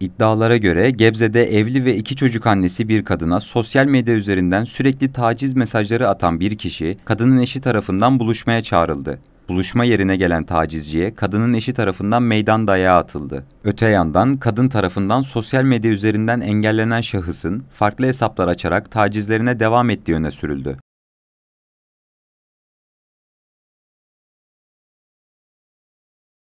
İddialara göre Gebze'de evli ve iki çocuk annesi bir kadına sosyal medya üzerinden sürekli taciz mesajları atan bir kişi kadının eşi tarafından buluşmaya çağrıldı. Buluşma yerine gelen tacizciye kadının eşi tarafından meydan dayağı atıldı. Öte yandan kadın tarafından sosyal medya üzerinden engellenen şahısın farklı hesaplar açarak tacizlerine devam ettiği öne sürüldü.